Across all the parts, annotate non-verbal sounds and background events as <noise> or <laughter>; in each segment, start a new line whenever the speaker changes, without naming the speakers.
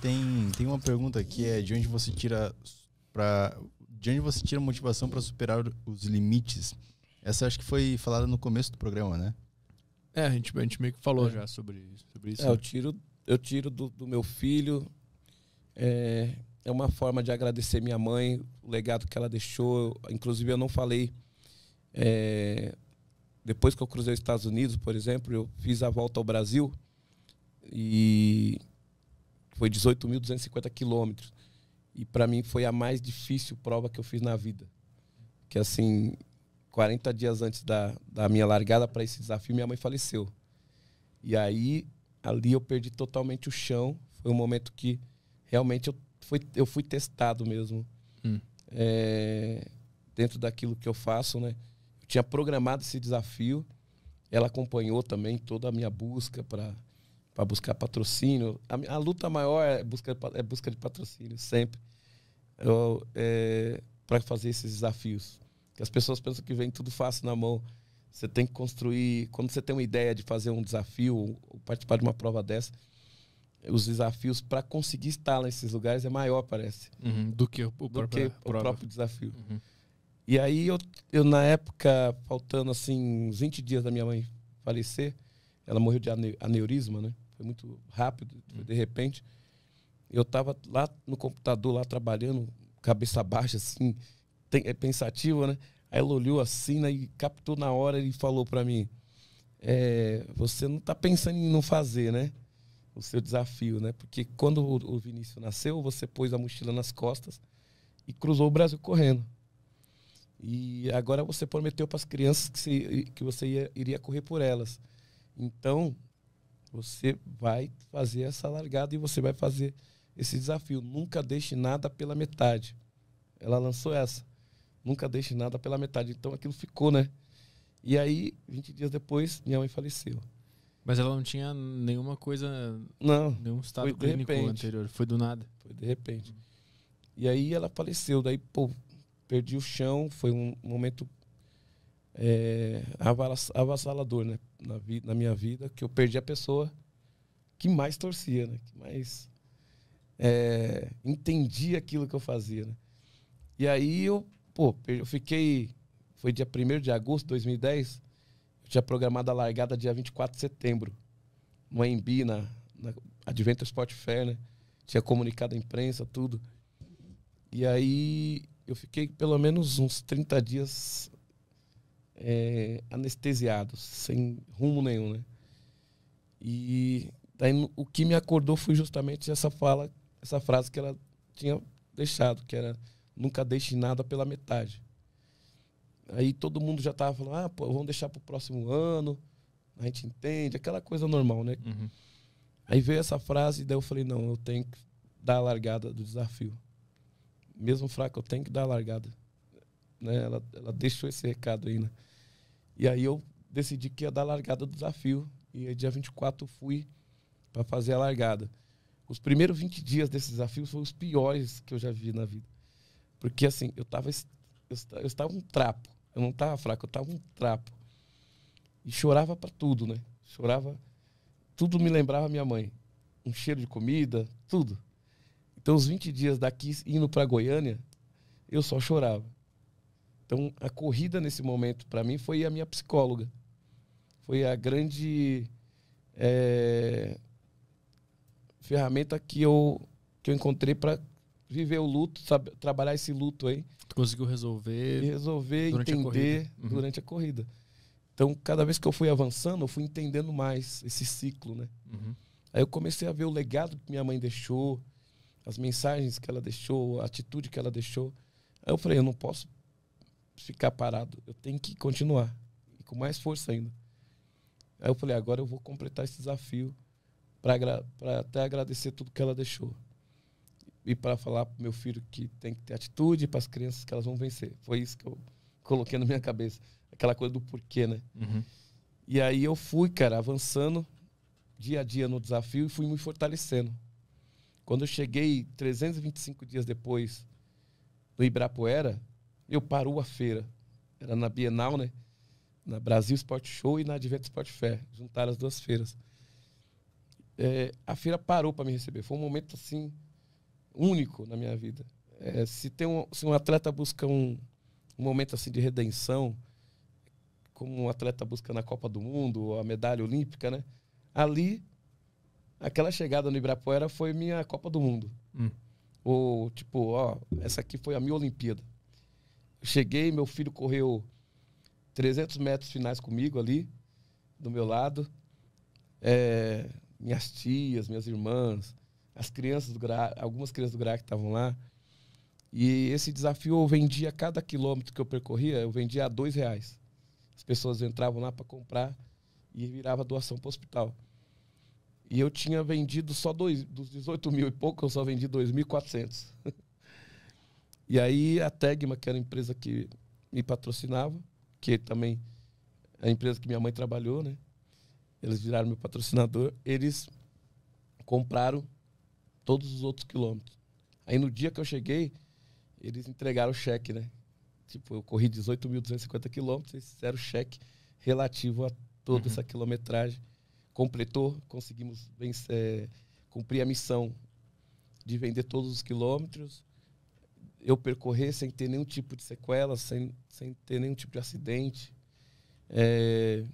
tem, tem uma pergunta aqui é de onde você tira para de onde você tira motivação para superar os limites? Essa acho que foi falada no começo do programa, né? É, a gente, a gente meio que falou é. já sobre, sobre isso. É, eu tiro, eu tiro do, do meu filho. É, é uma forma de agradecer minha mãe, o legado que ela deixou. Inclusive, eu não falei. É, depois que eu cruzei os Estados Unidos, por exemplo, eu fiz a volta ao Brasil e foi 18.250 quilômetros. E para mim foi a mais difícil prova que eu fiz na vida. Que assim, 40 dias antes da, da minha largada para esse desafio, minha mãe faleceu. E aí, ali eu perdi totalmente o chão. Foi um momento que realmente eu fui, eu fui testado mesmo. Hum. É, dentro daquilo que eu faço, né? Eu tinha programado esse desafio. Ela acompanhou também toda a minha busca para para buscar patrocínio. A, a, luta maior é busca, é busca de patrocínio, sempre. É, para fazer esses desafios. Que as pessoas pensam que vem tudo fácil na mão. Você tem que construir. Quando você tem uma ideia de fazer um desafio, ou participar de uma prova dessa, os desafios para conseguir estar lá nesses lugares é maior, parece. Uhum, do que o, do próprio, que o próprio desafio. Uhum. E aí, eu, eu, na época, faltando assim, 20 dias da minha mãe falecer, ela morreu de aneurisma, né? Foi muito rápido, foi de repente. Eu estava lá no computador, lá trabalhando, cabeça baixa, assim, é pensativa, né? Aí ela olhou assim, né, e captou na hora e falou para mim: é, Você não está pensando em não fazer, né? O seu desafio, né? Porque quando o Vinícius nasceu, você pôs a mochila nas costas e cruzou o Brasil correndo. E agora você prometeu para as crianças que você, que você ia, iria correr por elas. Então, você vai fazer essa largada e você vai fazer esse desafio. Nunca deixe nada pela metade. Ela lançou essa. Nunca deixe nada pela metade. Então aquilo ficou, né? E aí, 20 dias depois, minha mãe faleceu. Mas ela não tinha nenhuma coisa. Não. Nenhum estado clínico anterior. Foi do nada. Foi de repente. E aí ela faleceu. Daí, pô, perdi o chão. Foi um momento é, avassalador né? na, na minha vida, que eu perdi a pessoa que mais torcia, né? que mais é, entendia aquilo que eu fazia. Né? E aí eu, pô, eu fiquei. Foi dia 1 de agosto de 2010, eu tinha programado a largada dia 24 de setembro, no AMB, na, na Adventure Sport Fair, né? Tinha comunicado a imprensa, tudo. E aí eu fiquei pelo menos uns 30 dias é, sem rumo nenhum, né? E daí, o que me acordou foi justamente essa fala, essa frase que ela tinha deixado, que era nunca deixe nada pela metade. Aí todo mundo já tava falando, ah, pô, vamos deixar pro próximo ano, a gente entende, aquela coisa normal, né? Uhum. Aí veio essa frase e daí eu falei, não, eu tenho que dar a largada do desafio. Mesmo fraco, eu tenho que dar a largada. Né? Ela, ela deixou esse recado aí, né? E aí eu decidi que ia dar a largada do desafio. E aí, dia 24 fui para fazer a largada. Os primeiros 20 dias desse desafio foram os piores que eu já vi na vida. Porque assim, eu estava eu estava um trapo. Eu não estava fraco, eu estava um trapo. E chorava para tudo, né? Chorava. Tudo me lembrava minha mãe. Um cheiro de comida, tudo. Então, os 20 dias daqui indo para Goiânia, eu só chorava. Então, a corrida nesse momento, para mim, foi a minha psicóloga. Foi a grande é, ferramenta que eu, que eu encontrei para viver o luto, sabe, trabalhar esse luto aí. Tu conseguiu resolver? E resolver, durante entender a uhum. durante a corrida. Então, cada vez que eu fui avançando, eu fui entendendo mais esse ciclo, né? Uhum. Aí eu comecei a ver o legado que minha mãe deixou, as mensagens que ela deixou, a atitude que ela deixou. Aí eu falei, eu não posso ficar parado. Eu tenho que continuar. E com mais força ainda. Aí eu falei, agora eu vou completar esse desafio para até agradecer tudo que ela deixou. E para falar pro meu filho que tem que ter atitude para as crianças que elas vão vencer. Foi isso que eu coloquei na minha cabeça. Aquela coisa do porquê, né? Uhum. E aí eu fui, cara, avançando dia a dia no desafio e fui me fortalecendo. Quando eu cheguei 325 dias depois no Ibrapuera, meu, parou a feira. Era na Bienal, né? Na Brasil Sport Show e na Advent Sport Fair. Juntaram as duas feiras. É, a feira parou para me receber. Foi um momento, assim, único na minha vida. É, se, tem um, se um atleta busca um, um momento, assim, de redenção, como um atleta busca na Copa do Mundo ou a medalha olímpica, né? Ali, aquela chegada no Ibirapuera foi minha Copa do Mundo. Hum. Ou, tipo, ó, essa aqui foi a minha Olimpíada. Cheguei, meu filho correu 300 metros finais comigo ali, do meu lado. É, minhas tias, minhas irmãs, as crianças do Gra, algumas crianças do Gra que estavam lá. E esse desafio eu vendia cada quilômetro que eu percorria, eu vendia a dois reais. As pessoas entravam lá para comprar e virava doação para o hospital. E eu tinha vendido só dois, dos 18 mil e pouco, eu só vendi 2.400. <laughs> E aí a Tegma, que era a empresa que me patrocinava, que também é a empresa que minha mãe trabalhou, né? Eles viraram meu patrocinador, eles compraram todos os outros quilômetros. Aí no dia que eu cheguei, eles entregaram o cheque, né? Tipo, eu corri 18.250 quilômetros, eles fizeram o cheque relativo a toda uhum. essa quilometragem. Completou, conseguimos vencer, cumprir a missão de vender todos os quilômetros eu percorrer sem ter nenhum tipo de sequela, sem, sem ter nenhum tipo de acidente. É,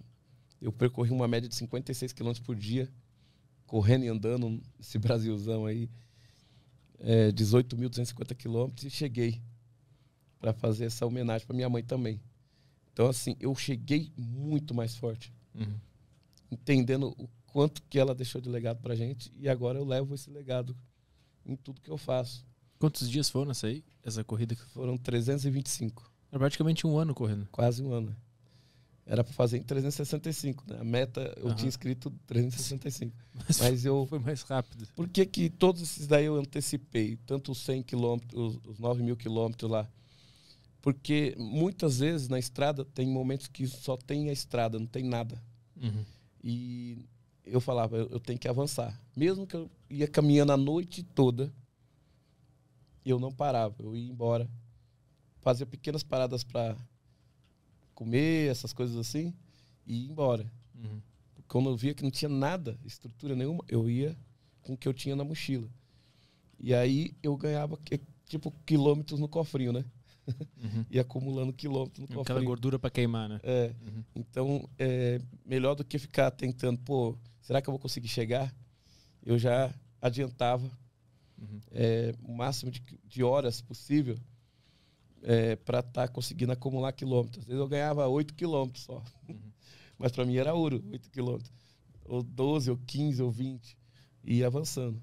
eu percorri uma média de 56 quilômetros por dia, correndo e andando esse <laughs> Brasilzão aí, é, 18.250 quilômetros, e cheguei para fazer essa homenagem para minha mãe também. Então, assim, eu cheguei muito mais forte, uhum. entendendo o quanto que ela deixou de legado para gente, e agora eu levo esse legado em tudo que eu faço. Quantos dias foram essa aí? Essa corrida? Foram 325. Era é praticamente um ano correndo. Quase um ano. É. Era para fazer em 365, né? A meta eu uhum. tinha escrito 365. <laughs> Mas, mas eu foi mais rápido. Por que que todos esses daí eu antecipei, tanto os 100 quilômetros, os 9 mil quilômetros lá? Porque muitas vezes na estrada tem momentos que só tem a estrada, não tem nada. Uhum. E eu falava, eu, eu tenho que avançar. Mesmo que eu ia caminhando a noite toda, e eu não parava, eu ia embora. Fazia pequenas paradas para comer, essas coisas assim, e ia embora. Uhum. Quando eu via que não tinha nada, estrutura nenhuma, eu ia com o que eu tinha na mochila. E aí eu ganhava, tipo, quilômetros no cofrinho, né? Uhum. e <laughs> acumulando quilômetros no cofrinho. Aquela gordura para queimar, né? É. Uhum. Então, é melhor do que ficar tentando, pô, será que eu vou conseguir chegar? Eu já adiantava uhum. é, o máximo de, de horas possível é, para estar tá conseguindo acumular quilômetros. Às vezes eu ganhava 8 quilômetros só. Uhum. <laughs> Mas para mim era ouro, 8 quilômetros. Ou 12, ou 15, ou 20. E ia avançando.